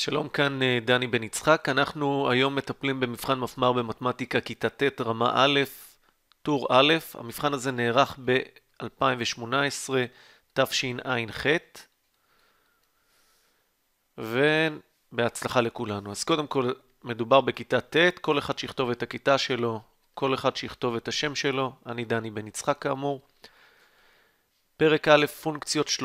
שלום כאן אה, דני בן יצחק, אנחנו היום מטפלים במבחן מפמ"ר במתמטיקה כיתה ט' רמה א', טור א', המבחן הזה נערך ב-2018 תשע"ח ובהצלחה לכולנו. אז קודם כל מדובר בכיתה ט', כל אחד שיכתוב את הכיתה שלו, כל אחד שיכתוב את השם שלו, אני דני בן יצחק כאמור. פרק א' פונקציות 30%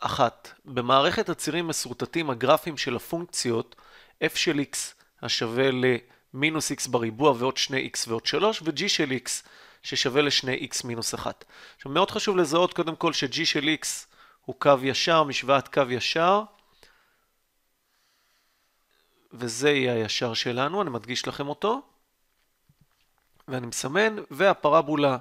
1. במערכת הצירים מסורטטים הגרפים של הפונקציות f של x השווה למינוס x בריבוע ועוד 2x ועוד 3 ו-g של x ששווה ל-2x מינוס 1. עכשיו מאוד חשוב לזהות קודם כל ש-g של x הוא קו ישר, משוואת קו ישר וזה יהיה הישר שלנו, אני מדגיש לכם אותו ואני מסמן והפרבולה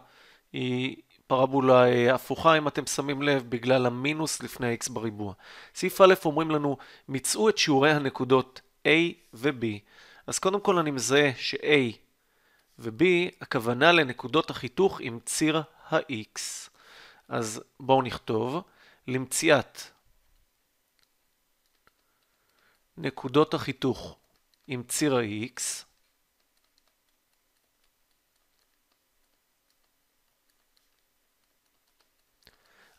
היא פרבולה אה, הפוכה אם אתם שמים לב בגלל המינוס לפני ה-x בריבוע. סעיף א' אומרים לנו מצאו את שיעורי הנקודות a ו-b אז קודם כל אני מזהה ש-a ו-b הכוונה לנקודות החיתוך עם ציר ה-x אז בואו נכתוב למציאת נקודות החיתוך עם ציר ה-x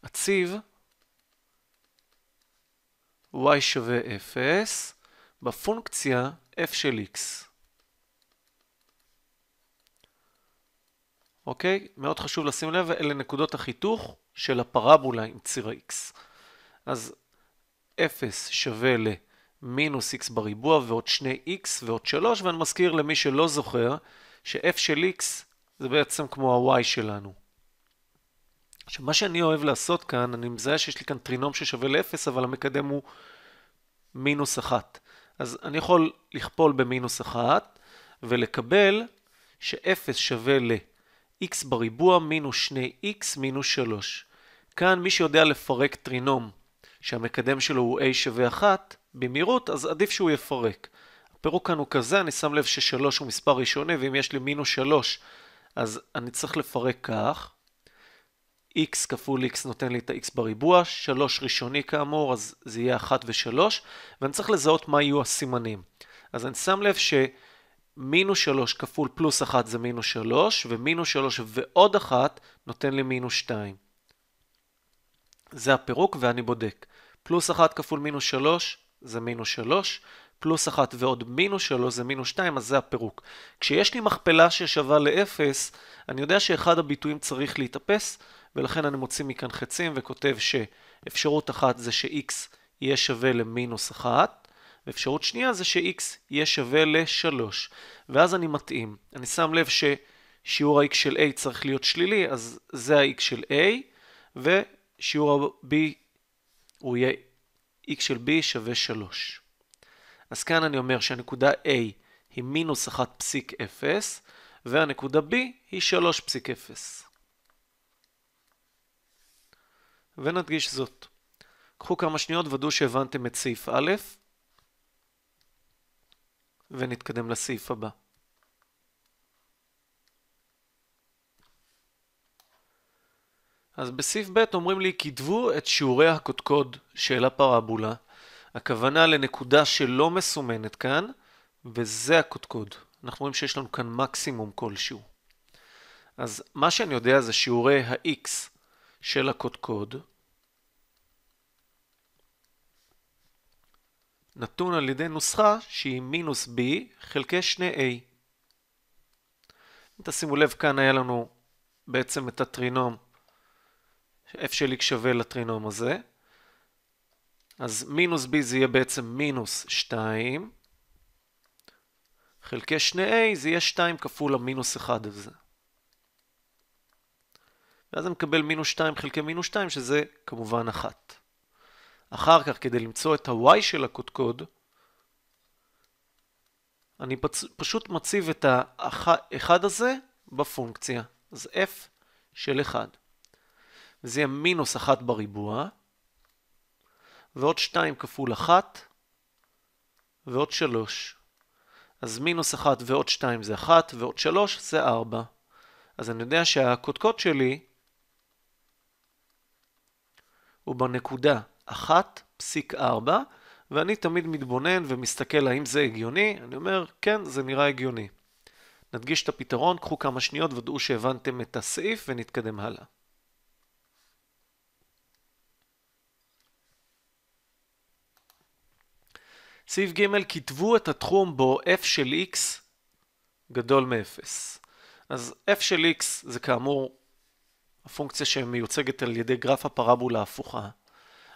אציב y שווה 0 בפונקציה f של x. אוקיי? מאוד חשוב לשים לב, אלה נקודות החיתוך של הפרבולה עם ציר ה-x. אז 0 שווה למינוס x בריבוע ועוד 2x ועוד 3, ואני מזכיר למי שלא זוכר ש-f של x זה בעצם כמו ה-y שלנו. עכשיו, מה שאני אוהב לעשות כאן, אני מזהה שיש לי כאן טרינום ששווה ל-0, אבל המקדם הוא מינוס 1. אז אני יכול לכפול במינוס 1 ולקבל ש-0 שווה ל-x בריבוע מינוס 2x מינוס 3. כאן מי שיודע לפרק טרינום שהמקדם שלו הוא a שווה 1 במהירות, אז עדיף שהוא יפרק. הפירוק כאן הוא כזה, אני שם לב ש-3 הוא מספר ראשוני, ואם יש לי מינוס 3, אז אני צריך לפרק כך. x כפול x נותן לי את ה-x בריבוע, 3 ראשוני כאמור, אז זה יהיה 1 ו-3, ואני צריך לזהות מה יהיו הסימנים. אז אני שם לב שמינוס 3 כפול פלוס 1 זה מינוס 3, ומינוס 3 ועוד 1 נותן לי מינוס 2. זה הפירוק ואני בודק. פלוס 1 כפול מינוס 3 זה מינוס 3, פלוס 1 ועוד מינוס 3 זה מינוס 2, אז זה הפירוק. כשיש לי מכפלה ששווה ל-0, אני יודע שאחד הביטויים צריך להתאפס, ולכן אני מוציא מכאן חצים וכותב שאפשרות אחת זה ש-x יהיה שווה למינוס 1, ואפשרות שנייה זה ש-x יהיה שווה ל-3. ואז אני מתאים. אני שם לב ששיעור ה-x של a צריך להיות שלילי, אז זה ה-x של a, ושיעור ה-b הוא יהיה x של b שווה 3. אז כאן אני אומר שהנקודה A היא מינוס 1.0 והנקודה B היא 3.0. ונדגיש זאת. קחו כמה שניות ודאו שהבנתם את סעיף א' ונתקדם לסעיף הבא. אז בסעיף ב' אומרים לי, כתבו את שיעורי הקודקוד של הפרבולה הכוונה לנקודה שלא מסומנת כאן, וזה הקודקוד. אנחנו רואים שיש לנו כאן מקסימום כלשהו. אז מה שאני יודע זה שיעורי ה-x של הקודקוד, נתון על ידי נוסחה שהיא מינוס b חלקי שני a אם תשימו לב, כאן היה לנו בעצם את הטרינום, f של x שווה לטרינום הזה, אז מינוס b זה יהיה בעצם מינוס 2, חלקי 2a זה יהיה 2 כפול המינוס 1 הזה. ואז אני מקבל מינוס 2 חלקי מינוס 2, שזה כמובן 1. אחר כך, כדי למצוא את ה-y של הקודקוד, אני פצ... פשוט מציב את ה-1 הזה בפונקציה. אז f של 1. זה יהיה מינוס 1 בריבוע. ועוד 2 כפול 1 ועוד 3. אז מינוס 1 ועוד 2 זה 1 ועוד 3 זה 4. אז אני יודע שהקודקוד שלי הוא בנקודה 1.4 ואני תמיד מתבונן ומסתכל האם זה הגיוני, אני אומר כן זה נראה הגיוני. נדגיש את הפתרון, קחו כמה שניות ודעו שהבנתם את הסעיף ונתקדם הלאה. סעיף ג' כתבו את התחום בו f של x גדול מ-0. אז f של x זה כאמור הפונקציה שמיוצגת על ידי גרף הפרבולה ההפוכה.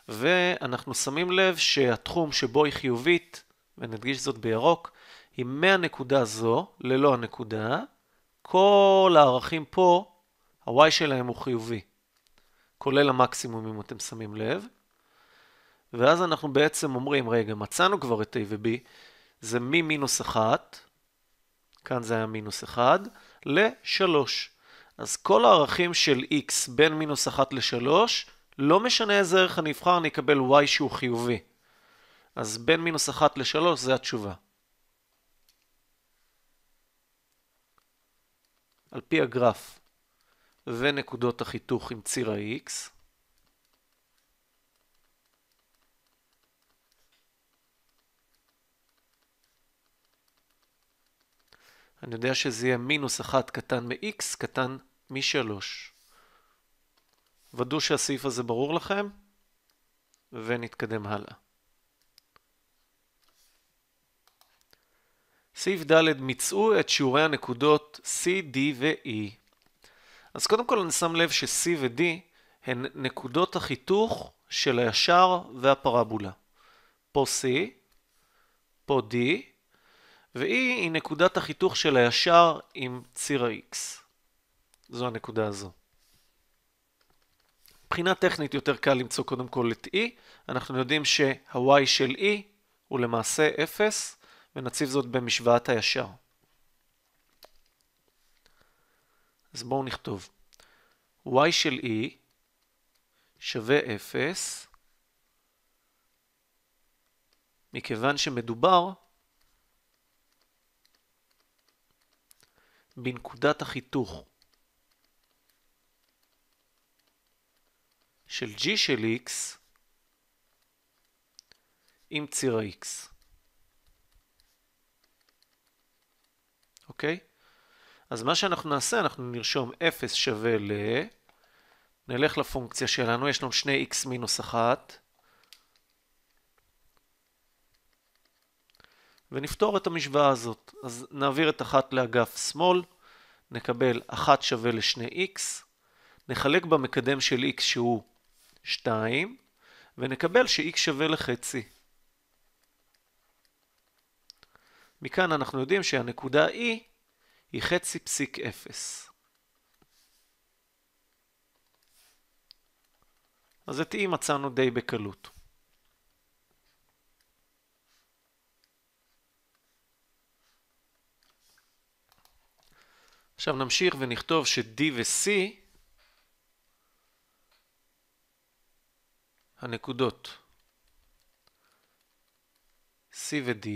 ואנחנו שמים לב שהתחום שבו היא חיובית, ונדגיש זאת בירוק, היא מהנקודה זו ללא הנקודה, כל הערכים פה, ה-y שלהם הוא חיובי, כולל המקסימום אם אתם שמים לב. ואז אנחנו בעצם אומרים, רגע, מצאנו כבר את A ו-B, זה ממינוס 1, כאן זה היה מינוס 1, ל-3. אז כל הערכים של x בין מינוס 1 ל-3, לא משנה איזה ערך אני אבחר, אני אקבל y שהוא חיובי. אז בין מינוס 1 ל-3 זה התשובה. על פי הגרף ונקודות החיתוך עם ציר ה-x. אני יודע שזה יהיה מינוס 1 קטן מ-x קטן מ-3. ודאו שהסעיף הזה ברור לכם, ונתקדם הלאה. סעיף ד' מצאו את שיעורי הנקודות C, D ו-E. אז קודם כל אני שם לב ש-C ו-D הן נקודות החיתוך של הישר והפרבולה. פה C, פה D, והיא היא נקודת החיתוך של הישר עם ציר ה-X. זו הנקודה הזו. מבחינה טכנית יותר קל למצוא קודם כל את E, אנחנו יודעים שה-Y של E הוא למעשה 0, ונציב זאת במשוואת הישר. אז בואו נכתוב y של e שווה 0 מכיוון שמדובר בנקודת החיתוך של g של x עם ציר ה-x. אוקיי? אז מה שאנחנו נעשה, אנחנו נרשום 0 שווה ל... נלך לפונקציה שלנו, יש לנו שני x מינוס 1 ונפתור את המשוואה הזאת. אז נעביר את אחת לאגף שמאל, נקבל 1 שווה ל-2x, נחלק במקדם של x שהוא 2, ונקבל ש-x שווה לחצי. מכאן אנחנו יודעים שהנקודה E היא חצי פסיק 0. אז את E מצאנו די בקלות. עכשיו נמשיך ונכתוב ש-D ו-C הנקודות C ו-D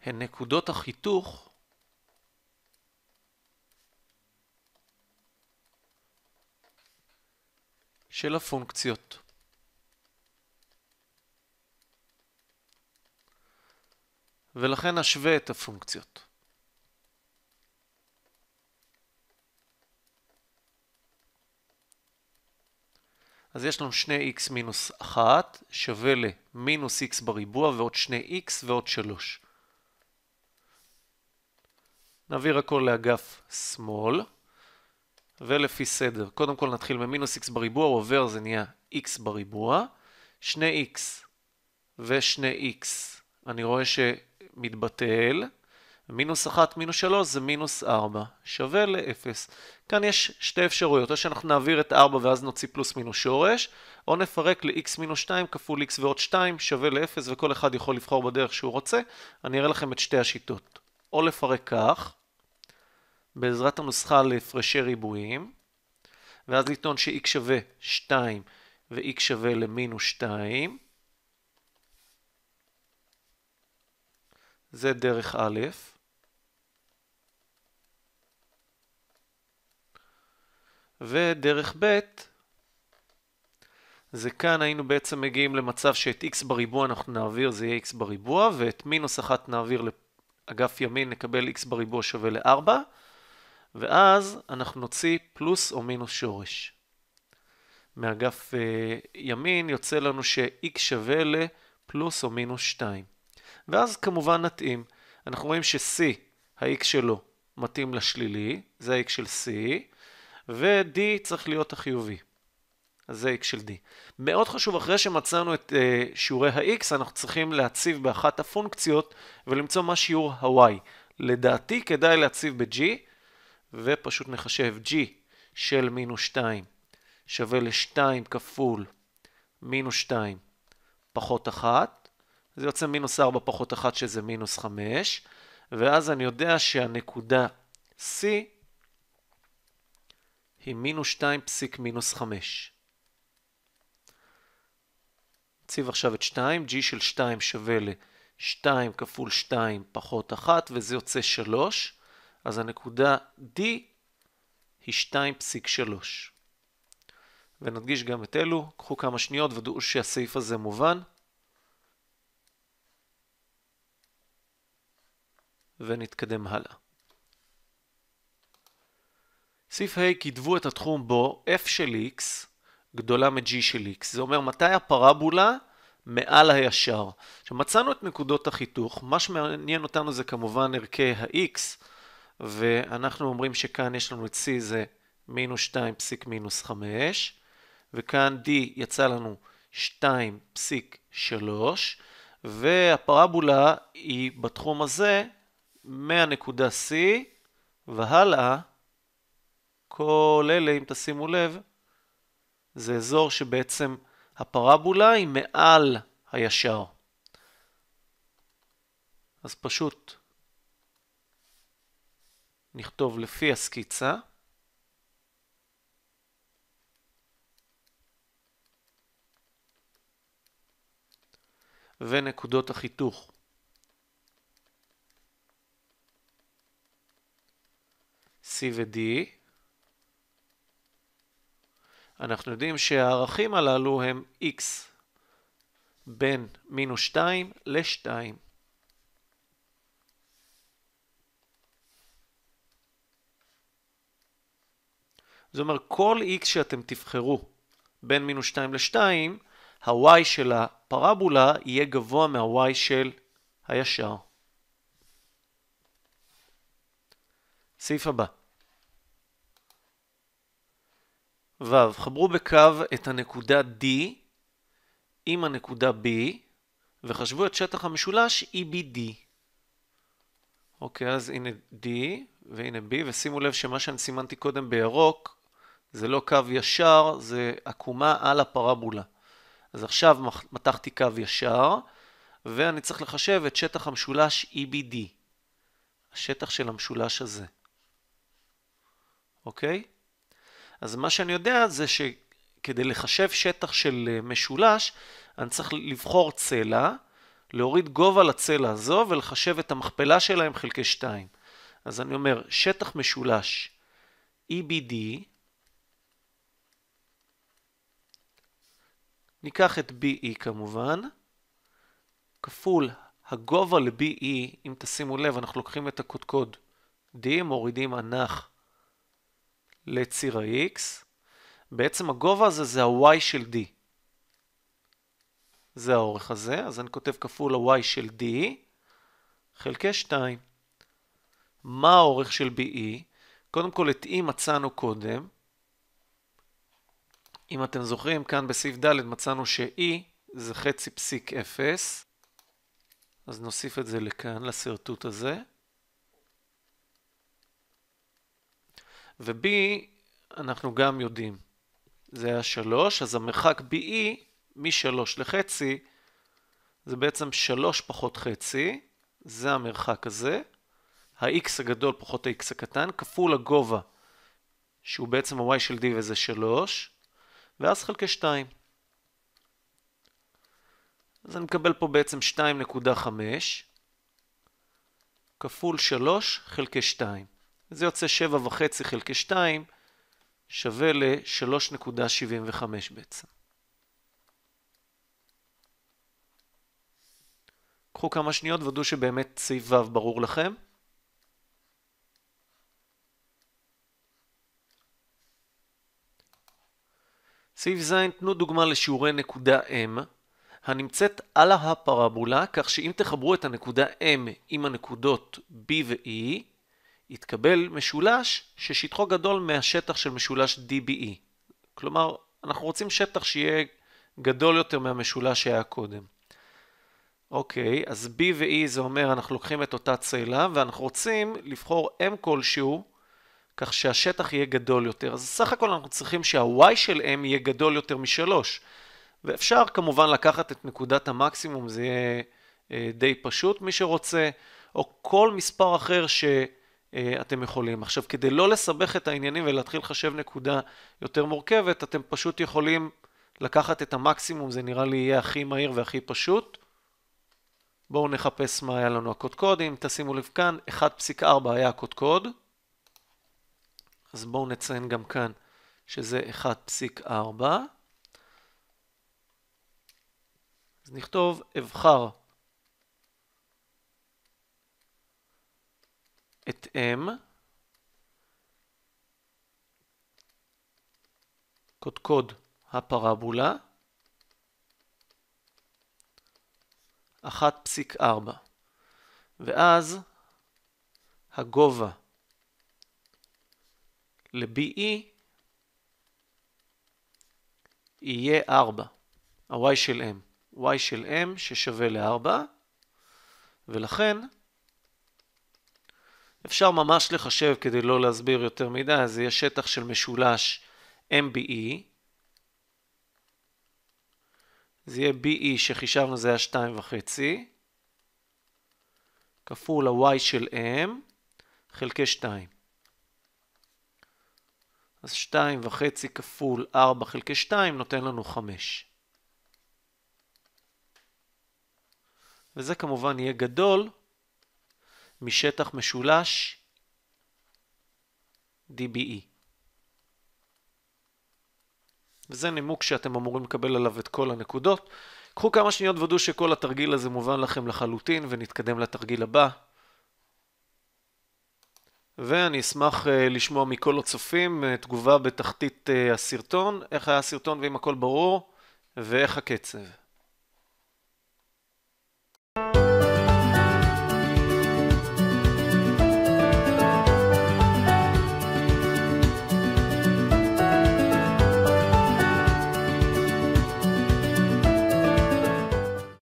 הן נקודות החיתוך של הפונקציות. ולכן נשווה את הפונקציות. אז יש לנו 2x מינוס 1 שווה למינוס x בריבוע ועוד 2x ועוד 3. נעביר הכל לאגף שמאל, ולפי סדר, קודם כל נתחיל ממינוס x בריבוע, הוא עובר זה נהיה x בריבוע, 2x ו-2x, אני רואה שמתבטל, מינוס 1 מינוס 3 זה מינוס 4 שווה ל-0. כאן יש שתי אפשרויות, או שאנחנו נעביר את 4 ואז נוציא פלוס מינוס שורש, או נפרק ל-x מינוס 2 כפול x ועוד 2 שווה ל-0 וכל אחד יכול לבחור בדרך שהוא רוצה. אני אראה לכם את שתי השיטות. או לפרק כך, בעזרת הנוסחה להפרשי ריבועים, ואז לטעון ש-x שווה 2 ו-x שווה למינוס 2. זה דרך א', ודרך ב' זה כאן היינו בעצם מגיעים למצב שאת x בריבוע אנחנו נעביר, זה יהיה x בריבוע, ואת מינוס 1 נעביר לאגף ימין, נקבל x בריבוע שווה ל-4, ואז אנחנו נוציא פלוס או מינוס שורש. מאגף uh, ימין יוצא לנו ש-x שווה לפלוס או מינוס 2. ואז כמובן נתאים. אנחנו רואים ש-c, ה-x שלו, מתאים לשלילי, זה ה-x של c, ו-D צריך להיות החיובי. אז זה x של d. מאוד חשוב, אחרי שמצאנו את uh, שיעורי ה-x, אנחנו צריכים להציב באחת הפונקציות ולמצוא מה שיעור ה-y. לדעתי כדאי להציב ב-g, ופשוט נחשב g של מינוס 2 שווה ל-2 כפול מינוס 2 פחות 1, זה יוצא מינוס 4 פחות 1 שזה מינוס 5, ואז אני יודע שהנקודה c היא מינוס 2 פסיק מינוס 5. נציב עכשיו את 2, g של 2 שווה ל-2 כפול 2 פחות 1 וזה יוצא 3, אז הנקודה d היא 2.3. ונדגיש גם את אלו, קחו כמה שניות ודעו שהסעיף הזה מובן. ונתקדם הלאה. סעיף ה' כתבו את התחום בו f של x גדולה מ-g של x. זה אומר מתי הפרבולה מעל הישר. עכשיו מצאנו את נקודות החיתוך, מה שמעניין אותנו זה כמובן ערכי ה-x, ואנחנו אומרים שכאן יש לנו את c זה מינוס 2 פסיק מינוס 5, וכאן d יצא לנו 2 פסיק 3, והפרבולה היא בתחום הזה מהנקודה c והלאה כל אלה, אם תשימו לב, זה אזור שבעצם הפרבולה היא מעל הישר. אז פשוט נכתוב לפי הסקיצה. ונקודות החיתוך. C ו-D אנחנו יודעים שהערכים הללו הם x בין מינוס 2 ל-2. זה אומר כל x שאתם תבחרו בין מינוס 2 ל-2, ה-y של הפרבולה יהיה גבוה מה-y של הישר. סעיף הבא. ו. חברו בקו את הנקודה D עם הנקודה B וחשבו את שטח המשולש EBD. אוקיי, אז הנה D והנה B, ושימו לב שמה שאני סימנתי קודם בירוק זה לא קו ישר, זה עקומה על הפרבולה. אז עכשיו מתחתי קו ישר, ואני צריך לחשב את שטח המשולש EBD, השטח של המשולש הזה. אוקיי? אז מה שאני יודע זה שכדי לחשב שטח של אה, משולש, אני צריך לבחור צלע, להוריד גובה לצלע הזו ולחשב את המכפלה שלהם חלקי 2. אז אני אומר, שטח משולש EBD, ניקח את BE כמובן, כפול הגובה ל-BE, אם תשימו לב, אנחנו לוקחים את הקודקוד D, מורידים אנך לציר ה-x, בעצם הגובה הזה זה ה-y של d. זה האורך הזה, אז אני כותב כפול ה-y של d חלקי 2. מה האורך של BE? קודם כל את E מצאנו קודם. אם אתם זוכרים, כאן בסעיף ד' מצאנו ש-E זה חצי פסיק 0, אז נוסיף את זה לכאן, לשרטוט הזה. ו-B אנחנו גם יודעים. זה היה 3, אז המרחק BE מ-3 לחצי זה בעצם 3 פחות חצי, זה המרחק הזה, ה-x הגדול פחות ה-x הקטן, כפול הגובה, שהוא בעצם ה-y של d וזה 3, ואז חלקי 2. אז אני מקבל פה בעצם 2.5 כפול 3 חלקי 2. זה יוצא 7.5 חלקי 2 שווה ל-3.75 בעצם. קחו כמה שניות ודאו שבאמת סעיף ו' ברור לכם. סעיף ז', תנו דוגמה לשיעורי נקודה M הנמצאת על הפרבולה, כך שאם תחברו את הנקודה M עם הנקודות B ו-E, יתקבל משולש ששטחו גדול מהשטח של משולש DBE. כלומר, אנחנו רוצים שטח שיהיה גדול יותר מהמשולש שהיה קודם. אוקיי, אז B ו-E זה אומר אנחנו לוקחים את אותה צלע ואנחנו רוצים לבחור M כלשהו כך שהשטח יהיה גדול יותר. אז סך הכל אנחנו צריכים שה-Y של M יהיה גדול יותר משלוש. ואפשר כמובן לקחת את נקודת המקסימום, זה יהיה אה, די פשוט מי שרוצה, או כל מספר אחר ש... אה, אתם יכולים. עכשיו, כדי לא לסבך את העניינים ולהתחיל לחשב נקודה יותר מורכבת, אתם פשוט יכולים לקחת את המקסימום, זה נראה לי יהיה הכי מהיר והכי פשוט. בואו נחפש מה היה לנו הקודקודים, תשימו לב כאן, 1.4 היה הקודקוד, אז בואו נציין גם כאן שזה 1.4. אז נכתוב אבחר את M, קודקוד הפרבולה, 1.4 ואז הגובה ל-BE יהיה 4, ה-Y של M, Y של M ששווה ל-4 ולכן אפשר ממש לחשב כדי לא להסביר יותר מדי, אז זה יהיה שטח של משולש MBE, זה יהיה BE שחישבנו זה היה 2.5, כפול ה-Y של M, חלקי 2. אז 2.5 כפול 4 חלקי 2 נותן לנו 5. וזה כמובן יהיה גדול משטח משולש DBE. וזה נימוק שאתם אמורים לקבל עליו את כל הנקודות. קחו כמה שניות ודאו שכל התרגיל הזה מובן לכם לחלוטין ונתקדם לתרגיל הבא. ואני אשמח אה, לשמוע מכל הצופים אה, תגובה בתחתית אה, הסרטון, איך היה הסרטון ואם הכל ברור ואיך הקצב.